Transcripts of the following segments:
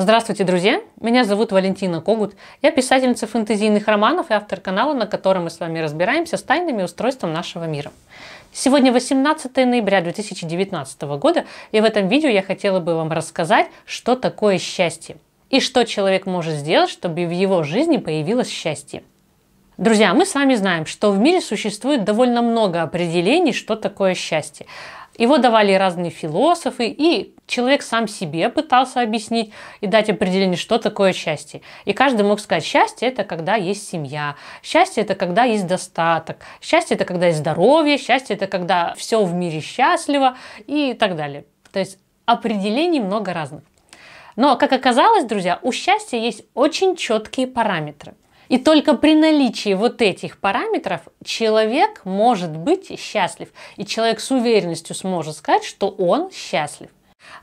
Здравствуйте, друзья! Меня зовут Валентина Когут. Я писательница фэнтезийных романов и автор канала, на котором мы с вами разбираемся с тайнами устройством нашего мира. Сегодня 18 ноября 2019 года, и в этом видео я хотела бы вам рассказать, что такое счастье и что человек может сделать, чтобы в его жизни появилось счастье. Друзья, мы с вами знаем, что в мире существует довольно много определений, что такое счастье. Его давали разные философы, и человек сам себе пытался объяснить и дать определение, что такое счастье. И каждый мог сказать, счастье это когда есть семья, счастье это когда есть достаток, счастье это когда есть здоровье, счастье это когда все в мире счастливо и так далее. То есть определений много разных. Но, как оказалось, друзья, у счастья есть очень четкие параметры – и только при наличии вот этих параметров человек может быть счастлив. И человек с уверенностью сможет сказать, что он счастлив.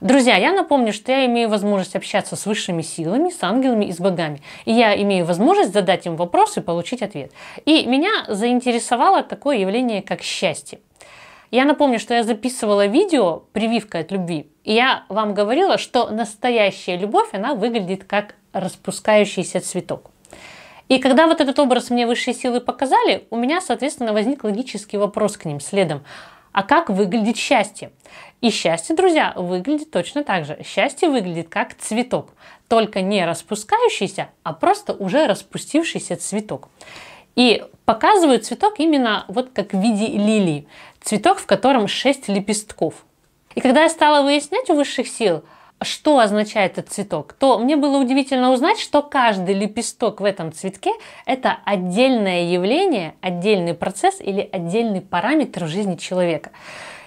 Друзья, я напомню, что я имею возможность общаться с высшими силами, с ангелами и с богами. И я имею возможность задать им вопрос и получить ответ. И меня заинтересовало такое явление, как счастье. Я напомню, что я записывала видео «Прививка от любви», и я вам говорила, что настоящая любовь, она выглядит как распускающийся цветок. И когда вот этот образ мне высшие силы показали, у меня, соответственно, возник логический вопрос к ним следом. А как выглядит счастье? И счастье, друзья, выглядит точно так же. Счастье выглядит как цветок, только не распускающийся, а просто уже распустившийся цветок. И показывают цветок именно вот как в виде лилии. Цветок, в котором 6 лепестков. И когда я стала выяснять у высших сил, что означает этот цветок, то мне было удивительно узнать, что каждый лепесток в этом цветке – это отдельное явление, отдельный процесс или отдельный параметр в жизни человека.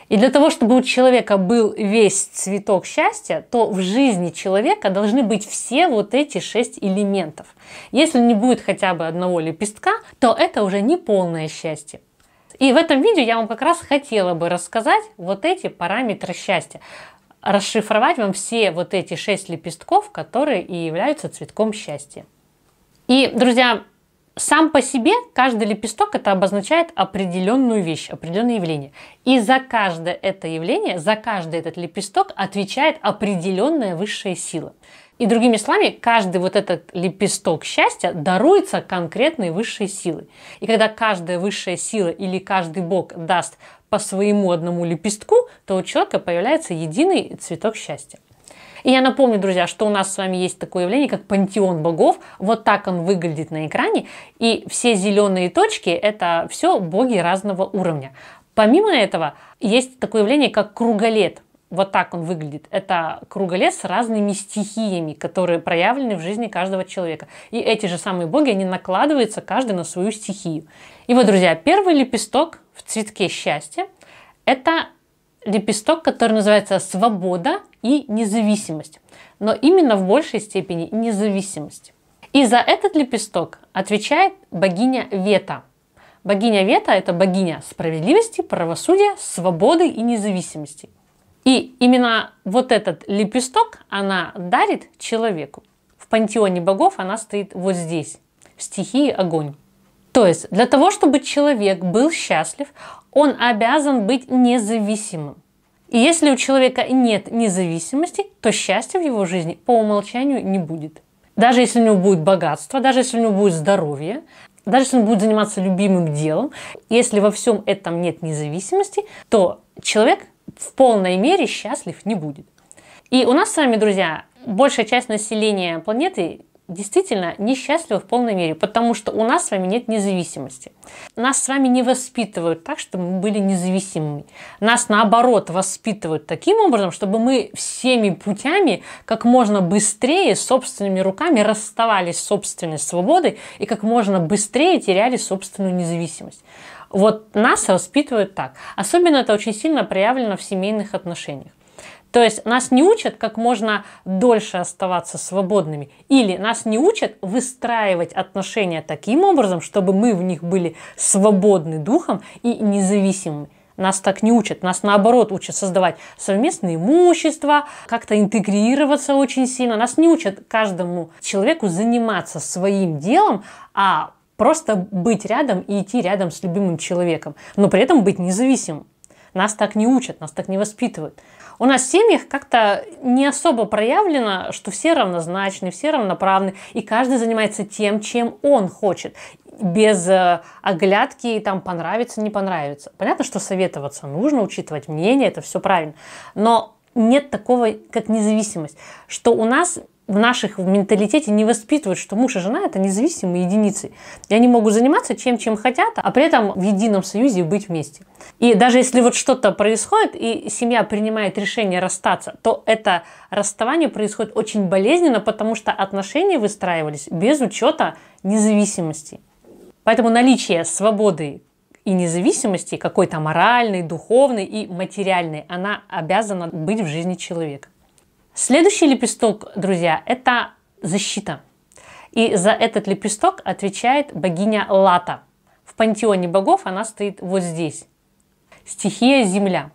И для того, чтобы у человека был весь цветок счастья, то в жизни человека должны быть все вот эти шесть элементов. Если не будет хотя бы одного лепестка, то это уже не полное счастье. И в этом видео я вам как раз хотела бы рассказать вот эти параметры счастья расшифровать вам все вот эти шесть лепестков, которые и являются цветком счастья. И, друзья, сам по себе каждый лепесток это обозначает определенную вещь, определенное явление. И за каждое это явление, за каждый этот лепесток отвечает определенная высшая сила. И другими словами, каждый вот этот лепесток счастья даруется конкретной высшей силой. И когда каждая высшая сила или каждый бог даст по своему одному лепестку, то у человека появляется единый цветок счастья. И я напомню, друзья, что у нас с вами есть такое явление, как пантеон богов. Вот так он выглядит на экране. И все зеленые точки – это все боги разного уровня. Помимо этого, есть такое явление, как круголет. Вот так он выглядит. Это круголет с разными стихиями, которые проявлены в жизни каждого человека. И эти же самые боги, они накладываются каждый на свою стихию. И вот, друзья, первый лепесток в цветке счастья, это лепесток, который называется свобода и независимость, но именно в большей степени независимость. И за этот лепесток отвечает богиня Вета. Богиня Вета – это богиня справедливости, правосудия, свободы и независимости. И именно вот этот лепесток она дарит человеку. В пантеоне богов она стоит вот здесь, в стихии огонь. То есть для того, чтобы человек был счастлив, он обязан быть независимым. И если у человека нет независимости, то счастья в его жизни по умолчанию не будет. Даже если у него будет богатство, даже если у него будет здоровье, даже если он будет заниматься любимым делом, если во всем этом нет независимости, то человек в полной мере счастлив не будет. И у нас с вами, друзья, большая часть населения планеты действительно несчастливы в полной мере, потому что у нас с вами нет независимости. Нас с вами не воспитывают так, чтобы мы были независимыми. Нас, наоборот, воспитывают таким образом, чтобы мы всеми путями как можно быстрее собственными руками расставались с собственной свободой и как можно быстрее теряли собственную независимость. Вот нас воспитывают так. Особенно это очень сильно проявлено в семейных отношениях. То есть нас не учат, как можно дольше оставаться свободными. Или нас не учат выстраивать отношения таким образом, чтобы мы в них были свободны духом и независимыми. Нас так не учат. Нас наоборот учат создавать совместные имущества, как-то интегрироваться очень сильно. Нас не учат каждому человеку заниматься своим делом, а просто быть рядом и идти рядом с любимым человеком, но при этом быть независимым. Нас так не учат, нас так не воспитывают. У нас в семьях как-то не особо проявлено, что все равнозначны, все равноправны, и каждый занимается тем, чем он хочет, без э, оглядки там понравится, не понравится. Понятно, что советоваться нужно, учитывать мнение, это все правильно, но нет такого, как независимость, что у нас в наших в менталитете не воспитывают, что муж и жена это независимые единицы. И они могут заниматься чем, чем хотят, а при этом в едином союзе быть вместе. И даже если вот что-то происходит, и семья принимает решение расстаться, то это расставание происходит очень болезненно, потому что отношения выстраивались без учета независимости. Поэтому наличие свободы и независимости, какой-то моральной, духовной и материальной, она обязана быть в жизни человека. Следующий лепесток, друзья, это защита. И за этот лепесток отвечает богиня Лата. В пантеоне богов она стоит вот здесь. Стихия земля.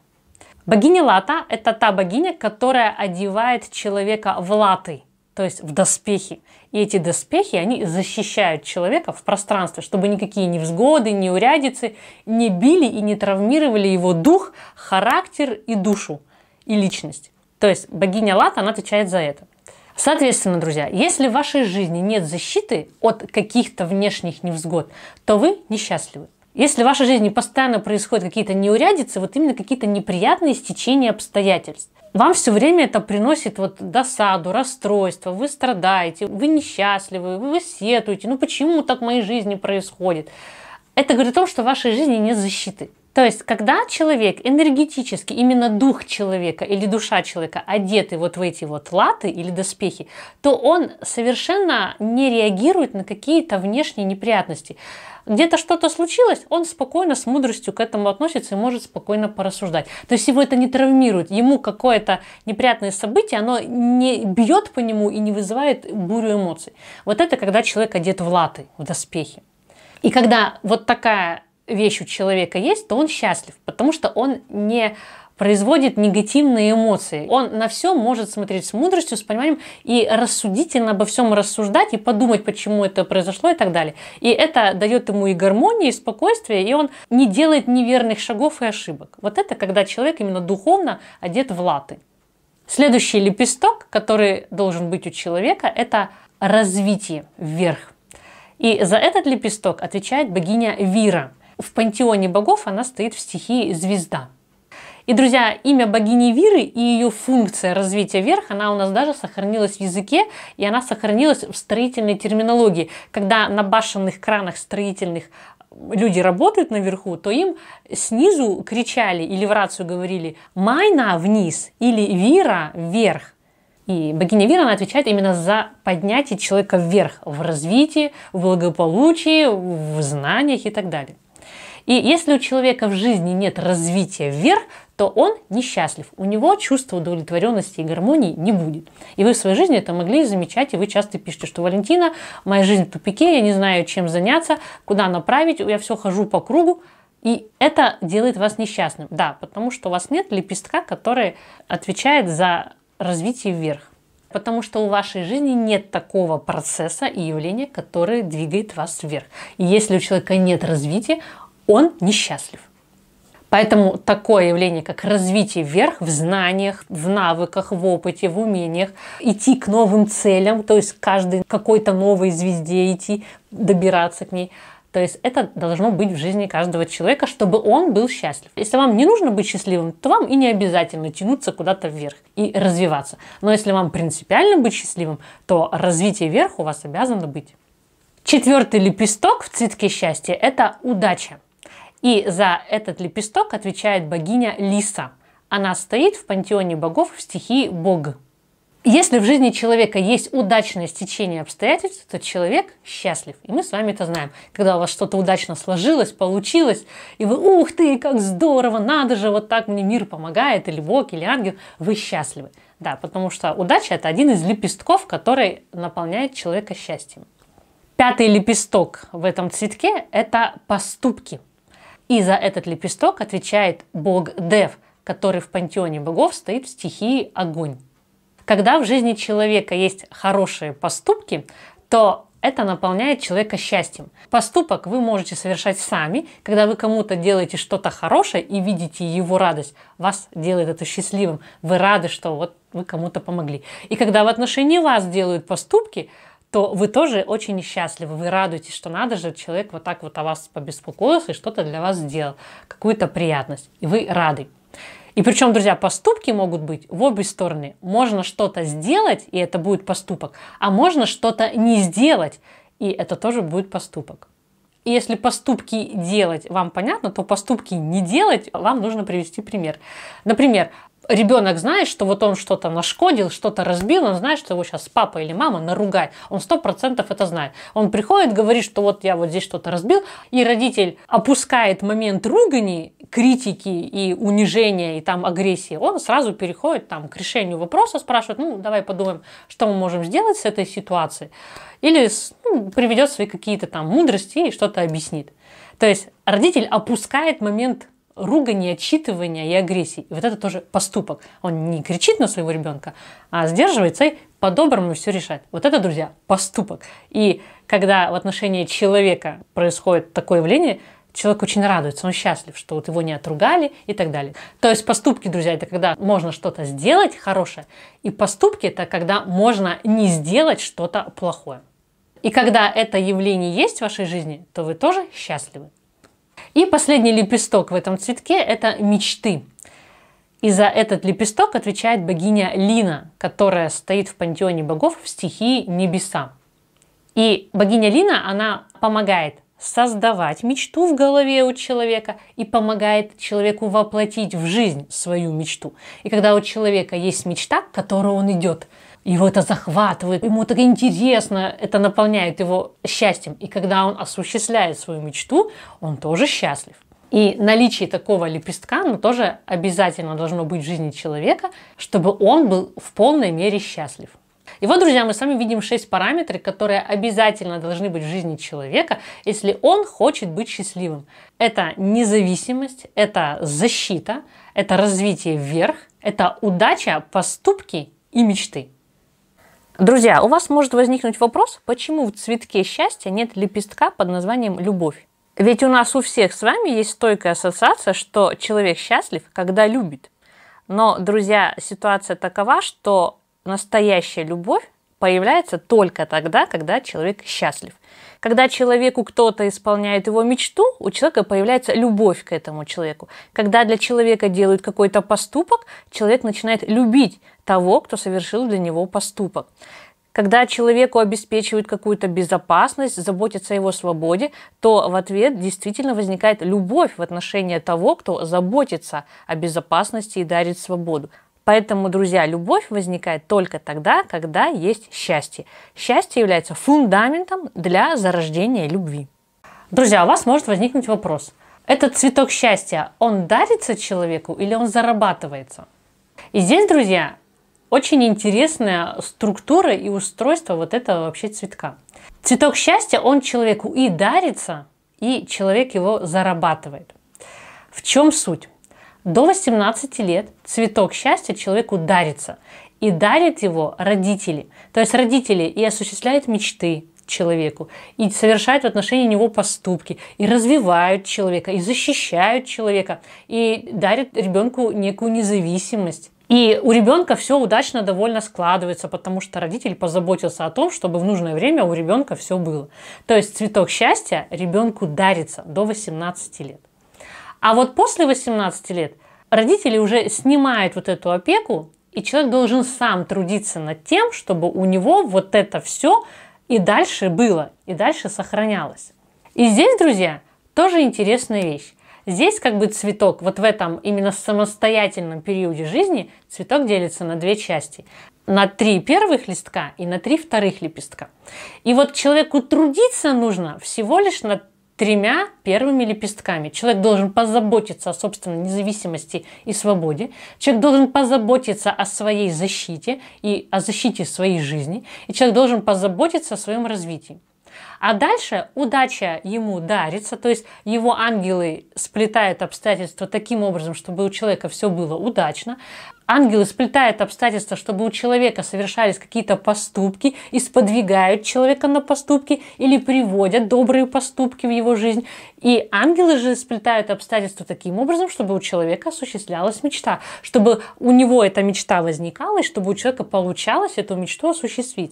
Богиня Лата – это та богиня, которая одевает человека в латы, то есть в доспехи. И эти доспехи, они защищают человека в пространстве, чтобы никакие невзгоды, неурядицы не били и не травмировали его дух, характер и душу, и личность. То есть богиня Лат она отвечает за это. Соответственно, друзья, если в вашей жизни нет защиты от каких-то внешних невзгод, то вы несчастливы. Если в вашей жизни постоянно происходят какие-то неурядицы, вот именно какие-то неприятные стечения обстоятельств, вам все время это приносит вот досаду, расстройство, вы страдаете, вы несчастливы, вы сетуете, ну почему так в моей жизни происходит? Это говорит о том, что в вашей жизни нет защиты. То есть, когда человек энергетически, именно дух человека или душа человека одеты вот в эти вот латы или доспехи, то он совершенно не реагирует на какие-то внешние неприятности. Где-то что-то случилось, он спокойно, с мудростью к этому относится и может спокойно порассуждать. То есть его это не травмирует, ему какое-то неприятное событие, оно не бьет по нему и не вызывает бурю эмоций. Вот это когда человек одет в латы, в доспехи. И когда вот такая вещь у человека есть, то он счастлив, потому что он не производит негативные эмоции. Он на все может смотреть с мудростью, с пониманием и рассудительно обо всем рассуждать и подумать, почему это произошло и так далее. И это дает ему и гармонии, и спокойствие, и он не делает неверных шагов и ошибок. Вот это когда человек именно духовно одет в латы. Следующий лепесток, который должен быть у человека, это развитие вверх. И за этот лепесток отвечает богиня Вира – в пантеоне богов она стоит в стихии звезда. И, друзья, имя богини Виры и ее функция развития вверх, она у нас даже сохранилась в языке, и она сохранилась в строительной терминологии. Когда на башенных кранах строительных люди работают наверху, то им снизу кричали или в рацию говорили «Майна вниз» или «Вира вверх». И богиня Вера она отвечает именно за поднятие человека вверх в развитии, в благополучии, в знаниях и так далее. И если у человека в жизни нет развития вверх, то он несчастлив. У него чувства удовлетворенности и гармонии не будет. И вы в своей жизни это могли замечать, и вы часто пишете, что Валентина, моя жизнь в тупике, я не знаю, чем заняться, куда направить, я все хожу по кругу. И это делает вас несчастным. Да, потому что у вас нет лепестка, который отвечает за развитие вверх. Потому что у вашей жизни нет такого процесса и явления, которое двигает вас вверх. И если у человека нет развития, он несчастлив. Поэтому такое явление, как развитие вверх в знаниях, в навыках, в опыте, в умениях, идти к новым целям, то есть каждый какой-то новой звезде идти, добираться к ней, то есть это должно быть в жизни каждого человека, чтобы он был счастлив. Если вам не нужно быть счастливым, то вам и не обязательно тянуться куда-то вверх и развиваться. Но если вам принципиально быть счастливым, то развитие вверх у вас обязано быть. Четвертый лепесток в цветке счастья – это удача. И за этот лепесток отвечает богиня Лиса. Она стоит в пантеоне богов в стихии бог. Если в жизни человека есть удачное стечение обстоятельств, то человек счастлив. И мы с вами это знаем. Когда у вас что-то удачно сложилось, получилось, и вы, ух ты, как здорово, надо же, вот так мне мир помогает, или Бог, или ангел, вы счастливы. Да, потому что удача – это один из лепестков, который наполняет человека счастьем. Пятый лепесток в этом цветке – это поступки – и за этот лепесток отвечает бог Дев, который в пантеоне богов стоит в стихии огонь. Когда в жизни человека есть хорошие поступки, то это наполняет человека счастьем. Поступок вы можете совершать сами, когда вы кому-то делаете что-то хорошее и видите его радость. Вас делает это счастливым. Вы рады, что вот вы кому-то помогли. И когда в отношении вас делают поступки, то вы тоже очень счастливы, вы радуетесь, что надо же, человек вот так вот о вас побеспокоился и что-то для вас сделал, какую-то приятность, и вы рады. И причем, друзья, поступки могут быть в обе стороны. Можно что-то сделать, и это будет поступок, а можно что-то не сделать, и это тоже будет поступок. И если поступки делать вам понятно, то поступки не делать вам нужно привести пример. Например, ребенок знает, что вот он что-то нашкодил, что-то разбил, он знает, что его сейчас папа или мама наругает. Он сто процентов это знает. Он приходит, говорит, что вот я вот здесь что-то разбил, и родитель опускает момент ругани, критики и унижения, и там агрессии. Он сразу переходит там к решению вопроса, спрашивает, ну, давай подумаем, что мы можем сделать с этой ситуацией. Или ну, приведет свои какие-то там мудрости и что-то объяснит. То есть родитель опускает момент ругани, отчитывания и агрессии. И вот это тоже поступок. Он не кричит на своего ребенка, а сдерживается и по-доброму все решает. Вот это, друзья, поступок. И когда в отношении человека происходит такое явление, человек очень радуется, он счастлив, что вот его не отругали и так далее. То есть поступки, друзья, это когда можно что-то сделать хорошее, и поступки это когда можно не сделать что-то плохое. И когда это явление есть в вашей жизни, то вы тоже счастливы. И последний лепесток в этом цветке – это мечты. И за этот лепесток отвечает богиня Лина, которая стоит в пантеоне богов в стихии небеса. И богиня Лина, она помогает создавать мечту в голове у человека и помогает человеку воплотить в жизнь свою мечту. И когда у человека есть мечта, к которой он идет – его это захватывает, ему так интересно, это наполняет его счастьем. И когда он осуществляет свою мечту, он тоже счастлив. И наличие такого лепестка, ну, тоже обязательно должно быть в жизни человека, чтобы он был в полной мере счастлив. И вот, друзья, мы с вами видим 6 параметров, которые обязательно должны быть в жизни человека, если он хочет быть счастливым. Это независимость, это защита, это развитие вверх, это удача, поступки и мечты. Друзья, у вас может возникнуть вопрос, почему в цветке счастья нет лепестка под названием «любовь». Ведь у нас у всех с вами есть стойкая ассоциация, что человек счастлив, когда любит. Но, друзья, ситуация такова, что настоящая любовь появляется только тогда, когда человек счастлив. Когда человеку кто-то исполняет его мечту, у человека появляется любовь к этому человеку. Когда для человека делают какой-то поступок, человек начинает любить того, кто совершил для него поступок. Когда человеку обеспечивают какую-то безопасность, заботятся о его свободе, то в ответ действительно возникает любовь в отношении того, кто заботится о безопасности и дарит свободу. Поэтому, друзья, любовь возникает только тогда, когда есть счастье. Счастье является фундаментом для зарождения любви. Друзья, у вас может возникнуть вопрос. Этот цветок счастья, он дарится человеку или он зарабатывается? И здесь, друзья, очень интересная структура и устройство вот этого вообще цветка. Цветок счастья, он человеку и дарится, и человек его зарабатывает. В чем суть? До 18 лет цветок счастья человеку дарится. И дарят его родители. То есть родители и осуществляют мечты, человеку, и совершают в отношении него поступки, и развивают человека, и защищают человека, и дарят ребенку некую независимость. И у ребенка все удачно довольно складывается, потому что родитель позаботился о том, чтобы в нужное время у ребенка все было. То есть цветок счастья ребенку дарится до 18 лет. А вот после 18 лет родители уже снимают вот эту опеку, и человек должен сам трудиться над тем, чтобы у него вот это все и дальше было, и дальше сохранялось. И здесь, друзья, тоже интересная вещь. Здесь как бы цветок, вот в этом именно самостоятельном периоде жизни цветок делится на две части. На три первых листка и на три вторых лепестка. И вот человеку трудиться нужно всего лишь на тремя первыми лепестками. Человек должен позаботиться о собственной независимости и свободе. Человек должен позаботиться о своей защите и о защите своей жизни. И человек должен позаботиться о своем развитии. А дальше удача ему дарится, то есть его ангелы сплетают обстоятельства таким образом, чтобы у человека все было удачно. Ангелы сплетают обстоятельства, чтобы у человека совершались какие-то поступки и сподвигают человека на поступки или приводят добрые поступки в его жизнь. И ангелы же сплетают обстоятельства таким образом, чтобы у человека осуществлялась мечта, чтобы у него эта мечта возникала и чтобы у человека получалось эту мечту осуществить.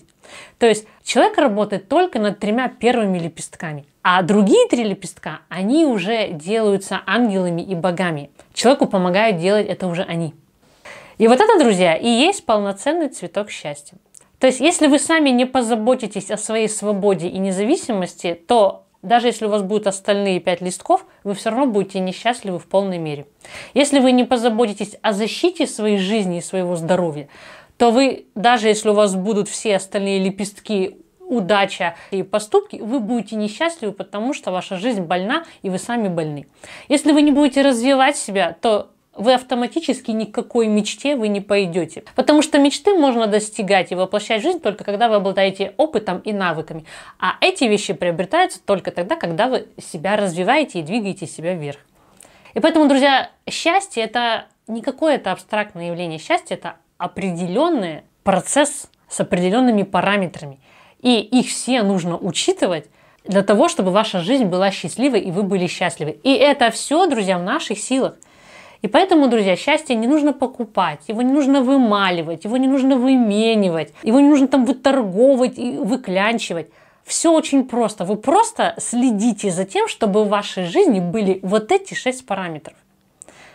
То есть человек работает только над тремя первыми лепестками. А другие три лепестка, они уже делаются ангелами и богами. Человеку помогают делать это уже они. И вот это, друзья, и есть полноценный цветок счастья. То есть, если вы сами не позаботитесь о своей свободе и независимости, то даже если у вас будут остальные пять листков, вы все равно будете несчастливы в полной мере. Если вы не позаботитесь о защите своей жизни и своего здоровья, то вы, даже если у вас будут все остальные лепестки удача и поступки, вы будете несчастливы, потому что ваша жизнь больна, и вы сами больны. Если вы не будете развивать себя, то вы автоматически никакой мечте вы не пойдете. Потому что мечты можно достигать и воплощать в жизнь только когда вы обладаете опытом и навыками. А эти вещи приобретаются только тогда, когда вы себя развиваете и двигаете себя вверх. И поэтому, друзья, счастье это не какое-то абстрактное явление. Счастье это определенный процесс с определенными параметрами. И их все нужно учитывать, для того, чтобы ваша жизнь была счастливой и вы были счастливы. И это все, друзья, в наших силах. И поэтому, друзья, счастье не нужно покупать, его не нужно вымаливать, его не нужно выменивать, его не нужно там выторговывать и выклянчивать. Все очень просто. Вы просто следите за тем, чтобы в вашей жизни были вот эти шесть параметров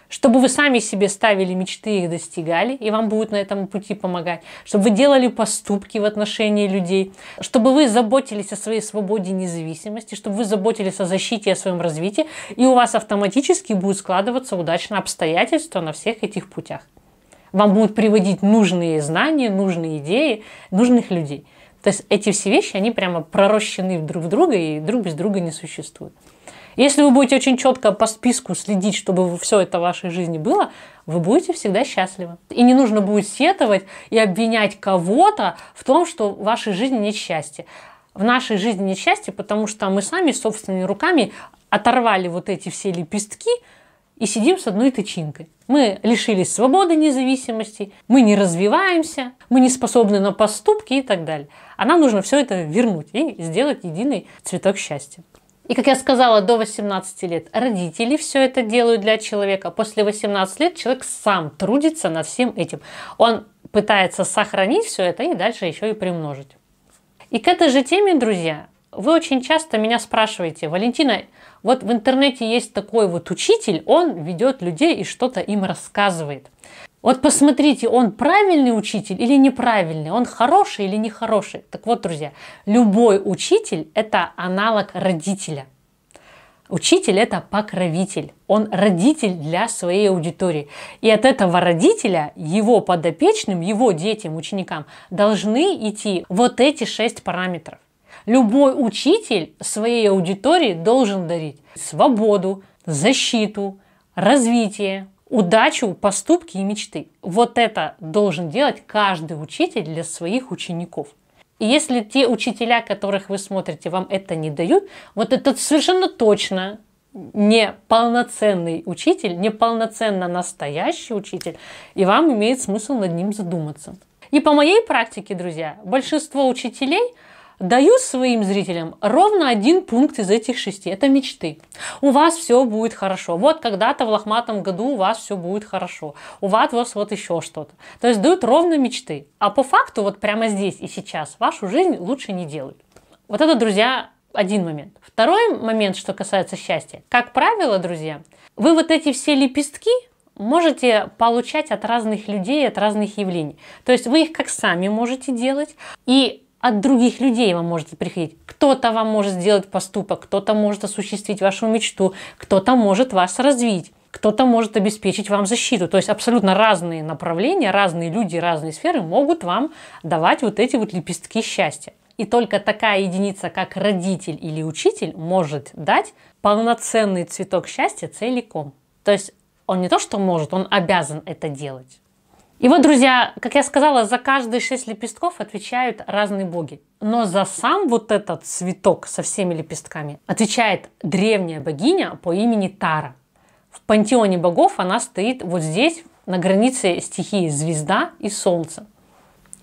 чтобы вы сами себе ставили мечты и их достигали, и вам будут на этом пути помогать, чтобы вы делали поступки в отношении людей, чтобы вы заботились о своей свободе и независимости, чтобы вы заботились о защите и о своем развитии, и у вас автоматически будут складываться удачно обстоятельства на всех этих путях. Вам будут приводить нужные знания, нужные идеи, нужных людей. То есть эти все вещи, они прямо пророщены друг в друга и друг без друга не существуют. Если вы будете очень четко по списку следить, чтобы все это в вашей жизни было, вы будете всегда счастливы. И не нужно будет сетовать и обвинять кого-то в том, что в вашей жизни нет счастья. В нашей жизни нет счастья, потому что мы сами собственными руками оторвали вот эти все лепестки и сидим с одной тычинкой. Мы лишились свободы, независимости, мы не развиваемся, мы не способны на поступки и так далее. А нам нужно все это вернуть и сделать единый цветок счастья. И, как я сказала, до 18 лет родители все это делают для человека. После 18 лет человек сам трудится над всем этим. Он пытается сохранить все это и дальше еще и примножить. И к этой же теме, друзья, вы очень часто меня спрашиваете, Валентина, вот в интернете есть такой вот учитель, он ведет людей и что-то им рассказывает. Вот посмотрите, он правильный учитель или неправильный, он хороший или нехороший. Так вот, друзья, любой учитель – это аналог родителя. Учитель – это покровитель, он родитель для своей аудитории. И от этого родителя, его подопечным, его детям, ученикам должны идти вот эти шесть параметров. Любой учитель своей аудитории должен дарить свободу, защиту, развитие, удачу, поступки и мечты. Вот это должен делать каждый учитель для своих учеников. И если те учителя, которых вы смотрите, вам это не дают, вот это совершенно точно не полноценный учитель, не полноценно настоящий учитель, и вам имеет смысл над ним задуматься. И по моей практике, друзья, большинство учителей – Даю своим зрителям ровно один пункт из этих шести. Это мечты. У вас все будет хорошо. Вот когда-то в лохматом году у вас все будет хорошо. У вас вот, вот еще что-то. То есть дают ровно мечты. А по факту вот прямо здесь и сейчас вашу жизнь лучше не делают. Вот это, друзья, один момент. Второй момент, что касается счастья. Как правило, друзья, вы вот эти все лепестки можете получать от разных людей, от разных явлений. То есть вы их как сами можете делать. И от других людей вам может приходить. Кто-то вам может сделать поступок, кто-то может осуществить вашу мечту, кто-то может вас развить, кто-то может обеспечить вам защиту. То есть абсолютно разные направления, разные люди, разные сферы могут вам давать вот эти вот лепестки счастья. И только такая единица, как родитель или учитель, может дать полноценный цветок счастья целиком. То есть он не то, что может, он обязан это делать. И вот, друзья, как я сказала, за каждые шесть лепестков отвечают разные боги. Но за сам вот этот цветок со всеми лепестками отвечает древняя богиня по имени Тара. В пантеоне богов она стоит вот здесь, на границе стихии звезда и солнце.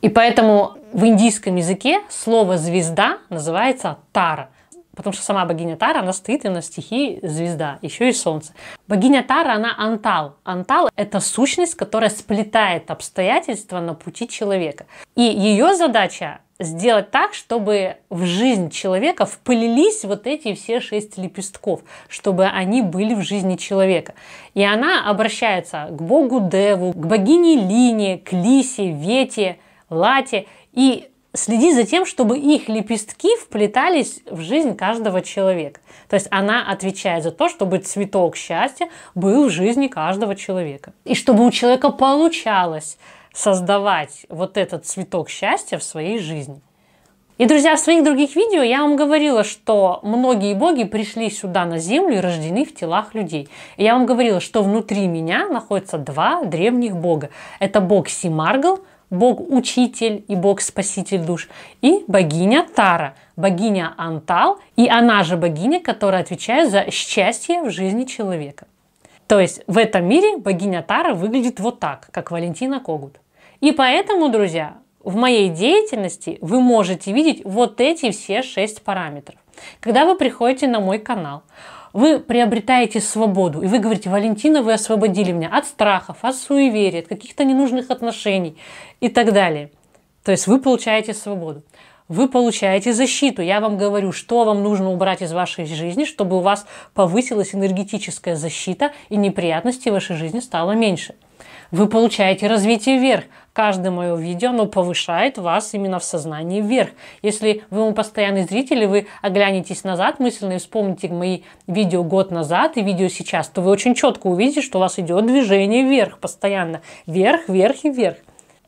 И поэтому в индийском языке слово звезда называется Тара – Потому что сама богиня Тара, она стоит и на стихии звезда, еще и солнце. Богиня Тара, она антал. Антал – это сущность, которая сплетает обстоятельства на пути человека. И ее задача сделать так, чтобы в жизнь человека впылились вот эти все шесть лепестков, чтобы они были в жизни человека. И она обращается к богу Деву, к богине Лине, к Лисе, Вете, Лате. И следи за тем, чтобы их лепестки вплетались в жизнь каждого человека. То есть она отвечает за то, чтобы цветок счастья был в жизни каждого человека. И чтобы у человека получалось создавать вот этот цветок счастья в своей жизни. И, друзья, в своих других видео я вам говорила, что многие боги пришли сюда на землю и рождены в телах людей. И я вам говорила, что внутри меня находятся два древних бога. Это бог Симаргл – бог-учитель и бог-спаситель душ, и богиня Тара, богиня Антал, и она же богиня, которая отвечает за счастье в жизни человека. То есть в этом мире богиня Тара выглядит вот так, как Валентина Когут. И поэтому, друзья, в моей деятельности вы можете видеть вот эти все шесть параметров. Когда вы приходите на мой канал, вы приобретаете свободу. И вы говорите, Валентина, вы освободили меня от страхов, от суеверия, от каких-то ненужных отношений и так далее. То есть вы получаете свободу. Вы получаете защиту. Я вам говорю, что вам нужно убрать из вашей жизни, чтобы у вас повысилась энергетическая защита и неприятностей в вашей жизни стало меньше. Вы получаете развитие вверх. Каждое мое видео, оно повышает вас именно в сознании вверх. Если вы мой постоянный зритель, и вы оглянетесь назад мысленно и вспомните мои видео год назад и видео сейчас, то вы очень четко увидите, что у вас идет движение вверх постоянно. Вверх, вверх и вверх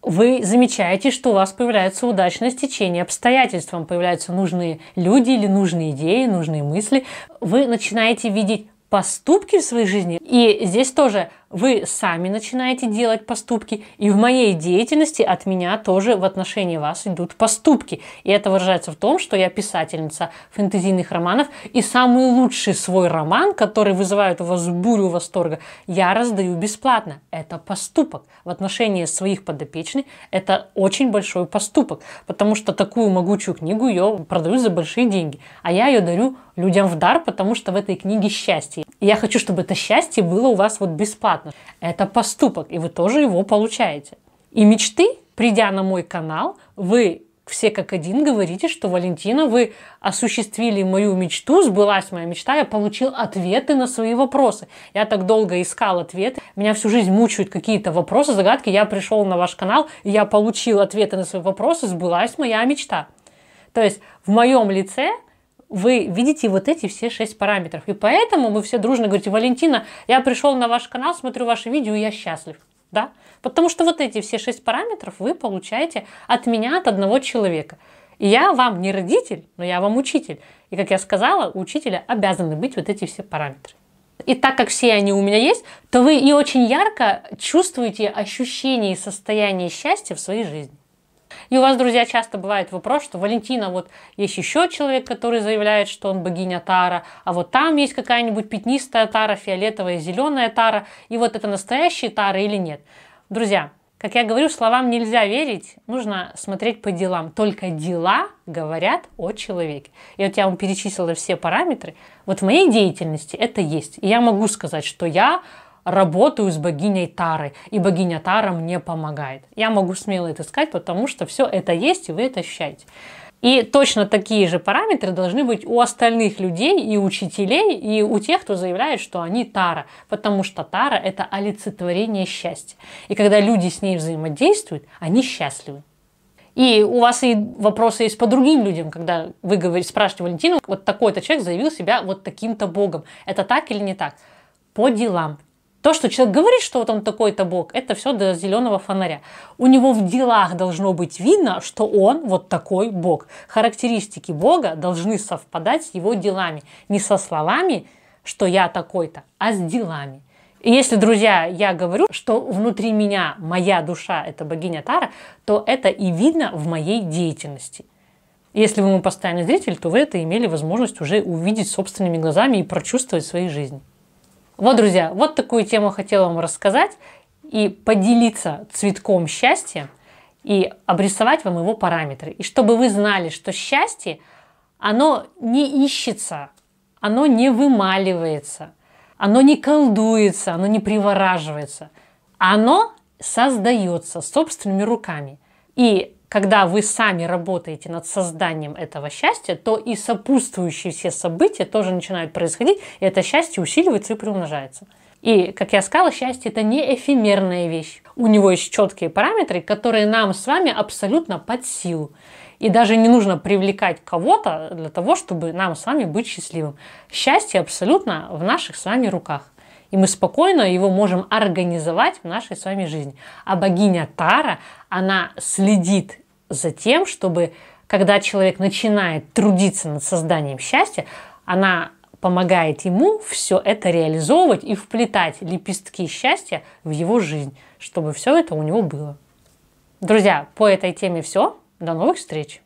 вы замечаете, что у вас появляется удачное стечение обстоятельств, вам появляются нужные люди или нужные идеи, нужные мысли. Вы начинаете видеть поступки в своей жизни. И здесь тоже вы сами начинаете делать поступки, и в моей деятельности от меня тоже в отношении вас идут поступки. И это выражается в том, что я писательница фэнтезийных романов, и самый лучший свой роман, который вызывает у вас бурю восторга, я раздаю бесплатно. Это поступок. В отношении своих подопечных это очень большой поступок, потому что такую могучую книгу ее продают за большие деньги, а я ее дарю людям в дар, потому что в этой книге счастье. И я хочу, чтобы это счастье было у вас вот бесплатно бесплатно. Это поступок, и вы тоже его получаете. И мечты, придя на мой канал, вы все как один говорите, что Валентина, вы осуществили мою мечту, сбылась моя мечта, я получил ответы на свои вопросы. Я так долго искал ответы, меня всю жизнь мучают какие-то вопросы, загадки. Я пришел на ваш канал, и я получил ответы на свои вопросы, сбылась моя мечта. То есть в моем лице вы видите вот эти все шесть параметров. И поэтому вы все дружно говорите, Валентина, я пришел на ваш канал, смотрю ваши видео, и я счастлив. Да? Потому что вот эти все шесть параметров вы получаете от меня, от одного человека. И я вам не родитель, но я вам учитель. И, как я сказала, у учителя обязаны быть вот эти все параметры. И так как все они у меня есть, то вы и очень ярко чувствуете ощущение и состояние счастья в своей жизни. И у вас, друзья, часто бывает вопрос, что Валентина, вот есть еще человек, который заявляет, что он богиня Тара, а вот там есть какая-нибудь пятнистая Тара, фиолетовая, зеленая Тара, и вот это настоящие Тары или нет. Друзья, как я говорю, словам нельзя верить, нужно смотреть по делам. Только дела говорят о человеке. И вот я вам перечислила все параметры. Вот в моей деятельности это есть. И я могу сказать, что я работаю с богиней Тары, и богиня Тара мне помогает. Я могу смело это сказать, потому что все это есть, и вы это ощущаете. И точно такие же параметры должны быть у остальных людей и учителей, и у тех, кто заявляет, что они тара, потому что тара – это олицетворение счастья. И когда люди с ней взаимодействуют, они счастливы. И у вас и вопросы есть по другим людям, когда вы говорите, спрашиваете Валентину, вот такой-то человек заявил себя вот таким-то богом. Это так или не так? По делам. То, что человек говорит, что вот он такой-то бог, это все до зеленого фонаря. У него в делах должно быть видно, что он вот такой бог. Характеристики бога должны совпадать с его делами. Не со словами, что я такой-то, а с делами. И если, друзья, я говорю, что внутри меня моя душа – это богиня Тара, то это и видно в моей деятельности. Если вы мой постоянный зритель, то вы это имели возможность уже увидеть собственными глазами и прочувствовать в своей жизни. Вот, друзья, вот такую тему хотела вам рассказать и поделиться цветком счастья и обрисовать вам его параметры. И чтобы вы знали, что счастье, оно не ищется, оно не вымаливается, оно не колдуется, оно не привораживается. Оно создается собственными руками. И когда вы сами работаете над созданием этого счастья, то и сопутствующие все события тоже начинают происходить, и это счастье усиливается и приумножается. И, как я сказала, счастье это не эфемерная вещь. У него есть четкие параметры, которые нам с вами абсолютно под силу. И даже не нужно привлекать кого-то для того, чтобы нам с вами быть счастливым. Счастье абсолютно в наших с вами руках. И мы спокойно его можем организовать в нашей с вами жизни. А богиня Тара, она следит за тем, чтобы когда человек начинает трудиться над созданием счастья, она помогает ему все это реализовывать и вплетать лепестки счастья в его жизнь, чтобы все это у него было. Друзья, по этой теме все. До новых встреч!